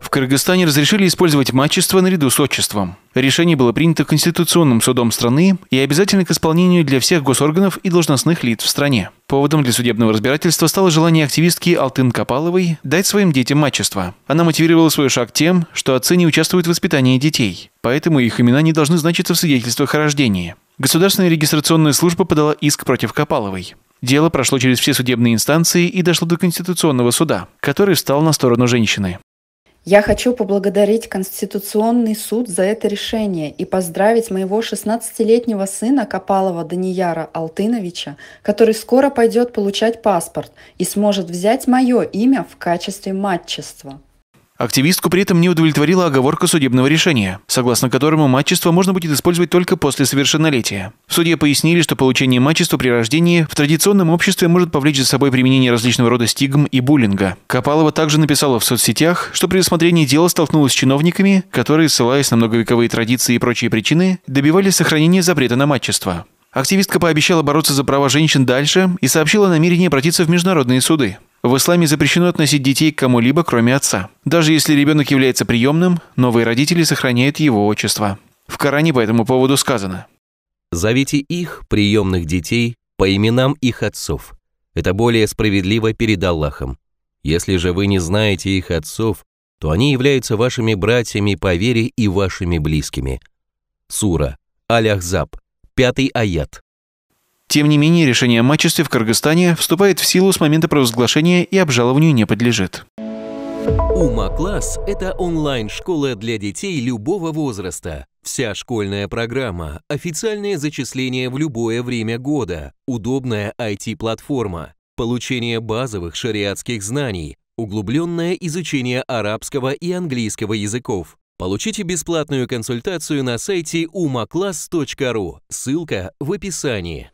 В Кыргызстане разрешили использовать мачество наряду с отчеством. Решение было принято Конституционным судом страны и обязательно к исполнению для всех госорганов и должностных лиц в стране. Поводом для судебного разбирательства стало желание активистки Алтын Копаловой дать своим детям мачество. Она мотивировала свой шаг тем, что отцы не участвуют в воспитании детей, поэтому их имена не должны значиться в свидетельствах о рождении. Государственная регистрационная служба подала иск против Копаловой. Дело прошло через все судебные инстанции и дошло до Конституционного суда, который встал на сторону женщины. Я хочу поблагодарить Конституционный суд за это решение и поздравить моего 16-летнего сына Копалова Данияра Алтыновича, который скоро пойдет получать паспорт и сможет взять мое имя в качестве матчества. Активистку при этом не удовлетворила оговорка судебного решения, согласно которому мачество можно будет использовать только после совершеннолетия. В суде пояснили, что получение мачества при рождении в традиционном обществе может повлечь за собой применение различного рода стигм и буллинга. Копалова также написала в соцсетях, что при рассмотрении дела столкнулась с чиновниками, которые, ссылаясь на многовековые традиции и прочие причины, добивались сохранения запрета на мачество. Активистка пообещала бороться за права женщин дальше и сообщила о намерении обратиться в международные суды. В исламе запрещено относить детей к кому-либо, кроме отца. Даже если ребенок является приемным, новые родители сохраняют его отчество. В Коране по этому поводу сказано. «Зовите их, приемных детей, по именам их отцов. Это более справедливо перед Аллахом. Если же вы не знаете их отцов, то они являются вашими братьями по вере и вашими близкими». Сура Аляхзаб, пятый аят. Тем не менее, решение о мачехстве в Кыргызстане вступает в силу с момента провозглашения и обжалованию не подлежит. Ума-класс – это онлайн-школа для детей любого возраста. Вся школьная программа, официальное зачисление в любое время года, удобная IT-платформа, получение базовых шариатских знаний, углубленное изучение арабского и английского языков. Получите бесплатную консультацию на сайте umaclass.ru, ссылка в описании.